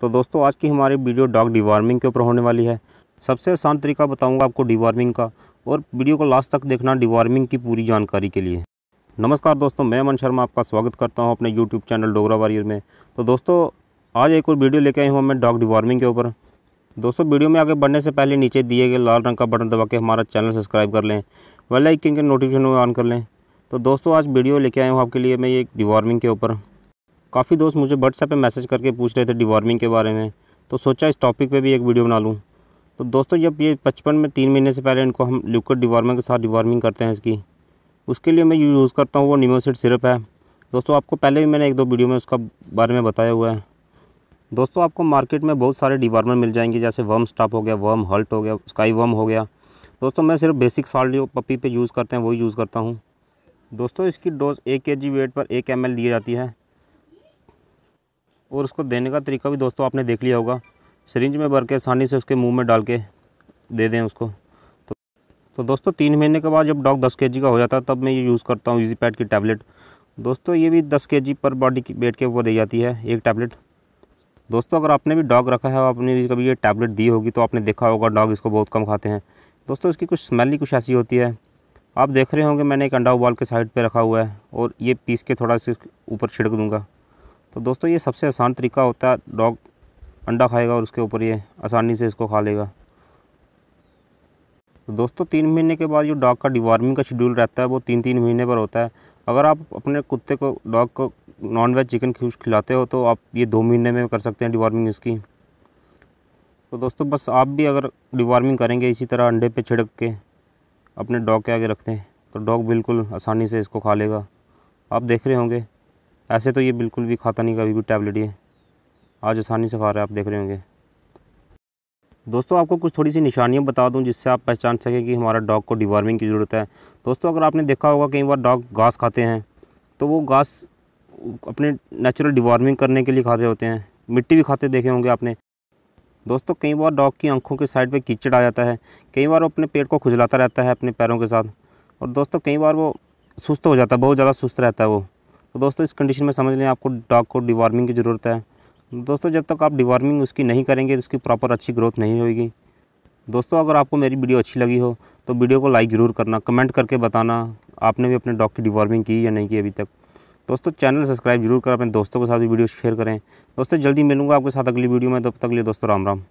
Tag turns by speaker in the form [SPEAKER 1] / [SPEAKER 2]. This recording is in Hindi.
[SPEAKER 1] तो दोस्तों आज की हमारी वीडियो डॉग डिवॉर्मिंग के ऊपर होने वाली है सबसे आसान तरीका बताऊंगा आपको डिवार्मिंग का और वीडियो को लास्ट तक देखना डिवार्मिंग की पूरी जानकारी के लिए नमस्कार दोस्तों मैं अमन शर्मा आपका स्वागत करता हूं अपने यूट्यूब चैनल डोगरा वारियर में तो दोस्तों आज एक और वीडियो लेके आए हूँ मैं डॉग डिवॉर्मिंग के ऊपर दोस्तों वीडियो में आगे बढ़ने से पहले नीचे दिए गए लाल रंग का बटन दबा के हमारा चैनल सब्सक्राइब कर लें वेल आइकन के नोटिफिकेशन ऑन कर लें तो दोस्तों आज वीडियो लेके आया हूँ आपके लिए मैं ये डिवार्मिंग के ऊपर काफ़ी दोस्त मुझे व्हाट्सएप पे मैसेज करके पूछ रहे थे डिवॉर्मिंग के बारे में तो सोचा इस टॉपिक पे भी एक वीडियो बना लूँ तो दोस्तों जब ये बचपन में तीन महीने से पहले इनको हम लिक्विड डिवॉर्मिंग के साथ डिवॉर्मिंग करते हैं इसकी उसके लिए मैं यूज़ करता हूँ वो निमोसिड सिरप है दोस्तों आपको पहले भी मैंने एक दो वीडियो में उसका बारे में बताया हुआ है दोस्तों आपको मार्केट में बहुत सारे डिवार्मर मिल जाएंगे जैसे वर्म स्टॉप हो गया वर्म हल्ट हो गया स्काई वर्म हो गया दोस्तों मैं सिर्फ बेसिक साल्ट जो पपी पे यूज़ करते हैं वही यूज़ करता हूँ दोस्तों इसकी डोज एक के जी वेट पर एक एम दी जाती है और उसको देने का तरीका भी दोस्तों आपने देख लिया होगा सरिंज में भर के आसानी से उसके मुंह में डाल के दे दें उसको तो तो दोस्तों तीन महीने के बाद जब डॉग दस के का हो जाता है तब मैं ये यूज़ करता हूँ ईजी की टैबलेट दोस्तों ये भी दस के पर बॉडी की वेट के ऊपर दी जाती है एक टैबलेट दोस्तों अगर आपने भी डॉग रखा है और आपने भी कभी ये टैबलेट दी होगी तो आपने देखा होगा डॉग इसको बहुत कम खाते हैं दोस्तों इसकी कुछ स्मेल ही कुछ ऐसी होती है आप देख रहे होंगे मैंने एक अंडा उबाल के साइड पे रखा हुआ है और ये पीस के थोड़ा सा ऊपर छिड़क दूंगा तो दोस्तों ये सबसे आसान तरीका होता है डॉग अंडा खाएगा और उसके ऊपर ये आसानी से इसको खा लेगा तो दोस्तों तीन महीने के बाद जो डॉग का डिवार्मिंग का शेड्यूल रहता है वो तीन तीन महीने पर होता है अगर आप अपने कुत्ते को डॉग को नॉन वेज चिकन खिलाते हो तो आप ये दो महीने में कर सकते हैं डिवार्मिंग इसकी तो दोस्तों बस आप भी अगर डिवार्मिंग करेंगे इसी तरह अंडे पे छिड़क के अपने डॉग के आगे रखते हैं तो डॉग बिल्कुल आसानी से इसको खा लेगा आप देख रहे होंगे ऐसे तो ये बिल्कुल भी खाता नहीं कभी भी टैबलेट ये आज आसानी से खा रहे हैं आप देख रहे होंगे दोस्तों आपको कुछ थोड़ी सी निशानियाँ बता दूँ जिससे आप पहचान सकें कि हमारा डॉग को डिवार्मिंग की ज़रूरत है दोस्तों अगर आपने देखा होगा कई बार डॉग घास खाते हैं तो वो घास अपने नेचुरल डिवार्मिंग करने के लिए खाते होते हैं मिट्टी भी खाते देखे होंगे आपने दोस्तों कई बार डॉग की आंखों के साइड पे कीचड़ आ जाता है कई बार वो अपने पेट को खुजलाता रहता है अपने पैरों के साथ और दोस्तों कई बार वो सुस्त हो जाता है बहुत ज़्यादा सुस्त रहता है वो तो दोस्तों इस कंडीशन में समझ लें आपको डॉग को डिवॉर्मिंग की ज़रूरत है दोस्तों जब तक आप डिवॉर्मिंग उसकी नहीं करेंगे तो उसकी प्रॉपर अच्छी ग्रोथ नहीं होगी दोस्तों अगर आपको मेरी वीडियो अच्छी लगी हो तो वीडियो को लाइक ज़रूर करना कमेंट करके बताना आपने भी अपने डॉग की डिवॉर्मिंग की या नहीं की अभी तक दोस्तों चैनल सब्सक्राइब जरूर करें अपने दोस्तों के साथ भी वीडियो शेयर करें दोस्तों जल्दी मिलूंगा आपके साथ अगली वीडियो में तब तक लिए दोस्तों राम राम